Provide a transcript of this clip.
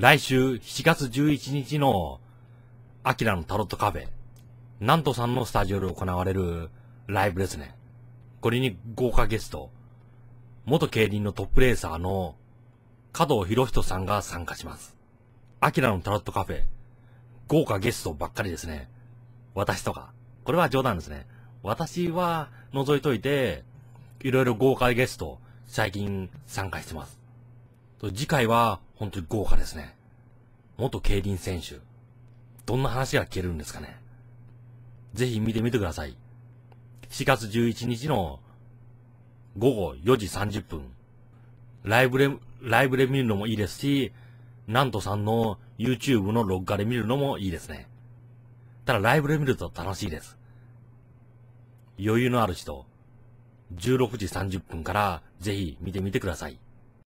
来週7月11日の、アキラのタロットカフェ、なんとさんのスタジオで行われるライブですね。これに豪華ゲスト、元競輪のトップレーサーの加藤博人さんが参加します。アキラのタロットカフェ、豪華ゲストばっかりですね。私とか。これは冗談ですね。私は覗いといて、いろいろ豪華ゲスト、最近参加してます。次回は本当に豪華ですね。元競輪選手。どんな話が聞けるんですかね。ぜひ見てみてください。4月11日の午後4時30分。ライブで、ライブで見るのもいいですし、なんとさんの YouTube の録画で見るのもいいですね。ただライブで見ると楽しいです。余裕のある人、16時30分からぜひ見てみてください。